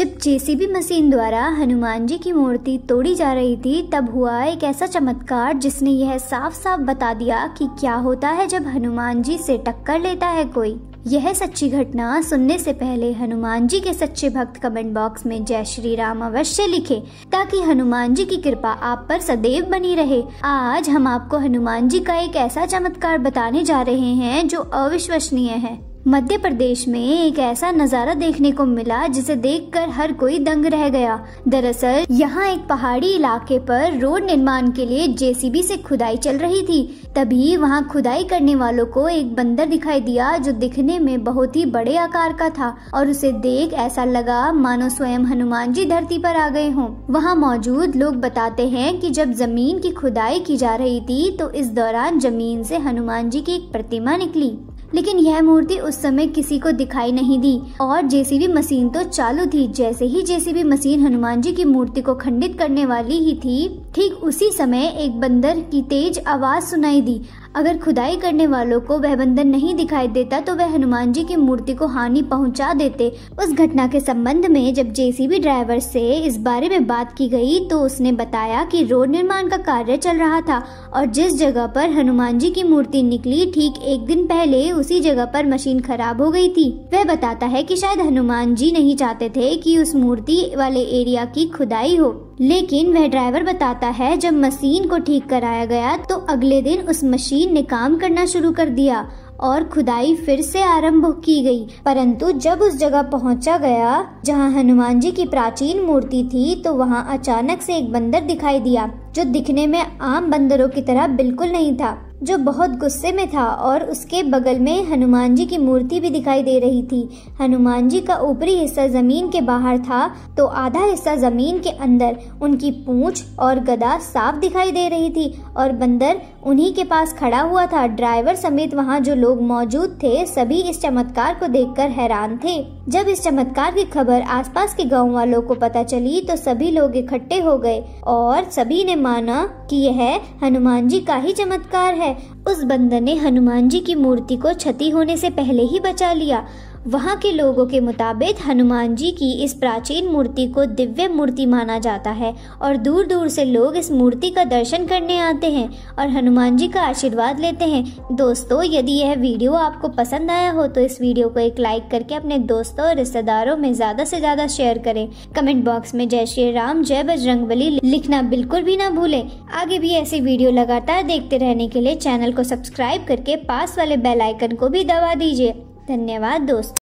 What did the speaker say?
जब JCB machine द्वारा हनुमान जी की मूर्ति तोड़ी जा रही थी तब हुआ एक ऐसा चमत्कार जिसने यह साफ साफ बता दिया कि क्या होता है जब हनुमान जी से टक्कर लेता है कोई यह सच्ची घटना सुनने से पहले हनुमान जी के सच्चे भक्त कमेंट बॉक्स में जय श्री राम अवश्य लिखे ताकि हनुमान जी की कृपा आप पर सदैव बनी रहे आज हम आपको हनुमान जी का एक ऐसा चमत्कार बताने जा रहे हैं जो अविश्वसनीय है मध्य प्रदेश में एक ऐसा नज़ारा देखने को मिला जिसे देखकर हर कोई दंग रह गया दरअसल यहाँ एक पहाड़ी इलाके पर रोड निर्माण के लिए जेसीबी से खुदाई चल रही थी तभी वहाँ खुदाई करने वालों को एक बंदर दिखाई दिया जो दिखने में बहुत ही बड़े आकार का था और उसे देख ऐसा लगा मानो स्वयं हनुमान जी धरती पर आ गए हों वहाँ मौजूद लोग बताते हैं कि जब जमीन की खुदाई की जा रही थी तो इस दौरान जमीन से हनुमान जी की एक प्रतिमा निकली लेकिन यह मूर्ति उस समय किसी को दिखाई नहीं दी और जेसीबी मशीन तो चालू थी जैसे ही जेसीबी मशीन हनुमान जी की मूर्ति को खंडित करने वाली ही थी ठीक उसी समय एक बंदर की तेज आवाज सुनाई दी अगर खुदाई करने वालों को वह बंदर नहीं दिखाई देता तो वह हनुमान जी की मूर्ति को हानि पहुंचा देते उस घटना के संबंध में जब जेसीबी ड्राइवर से इस बारे में बात की गई तो उसने बताया कि रोड निर्माण का कार्य चल रहा था और जिस जगह पर हनुमान जी की मूर्ति निकली ठीक एक दिन पहले उसी जगह पर मशीन खराब हो गई थी वह बताता है कि शायद हनुमान जी नहीं चाहते थे कि उस मूर्ति वाले एरिया की खुदाई हो लेकिन वह ड्राइवर बताता है जब मशीन को ठीक कराया गया तो अगले दिन उस मशीन ने काम करना शुरू कर दिया और खुदाई फिर से आरंभ की गई परंतु जब उस जगह पहुंचा गया जहां हनुमान जी की प्राचीन मूर्ति थी तो वहां अचानक से एक बंदर दिखाई दिया जो दिखने में आम बंदरों की तरह बिल्कुल नहीं था जो बहुत गुस्से में था और उसके बगल में हनुमान जी की मूर्ति भी दिखाई दे रही थी हनुमान जी का ऊपरी हिस्सा जमीन के बाहर था तो आधा हिस्सा जमीन के अंदर उनकी पूंछ और गदा साफ दिखाई दे रही थी और बंदर उन्हीं के पास खड़ा हुआ था ड्राइवर समेत वहाँ जो लोग मौजूद थे सभी इस चमत्कार को देखकर हैरान थे जब इस चमत्कार की खबर आसपास के गाँव वालों को पता चली तो सभी लोग इकट्ठे हो गए और सभी ने माना कि यह हनुमान जी का ही चमत्कार है उस बंदर ने हनुमान जी की मूर्ति को क्षति होने से पहले ही बचा लिया वहाँ के लोगों के मुताबिक हनुमान जी की इस प्राचीन मूर्ति को दिव्य मूर्ति माना जाता है और दूर दूर से लोग इस मूर्ति का दर्शन करने आते हैं और हनुमान जी का आशीर्वाद लेते हैं दोस्तों यदि यह वीडियो आपको पसंद आया हो तो इस वीडियो को एक लाइक करके अपने दोस्तों और रिश्तेदारों में ज़्यादा से ज़्यादा शेयर करें कमेंट बॉक्स में जय श्री राम जय बजरंग लिखना बिल्कुल भी ना भूलें आगे भी ऐसी वीडियो लगातार देखते रहने के लिए चैनल को सब्सक्राइब करके पास वाले बेल आइकन को भी दबा दीजिए धन्यवाद दोस्तों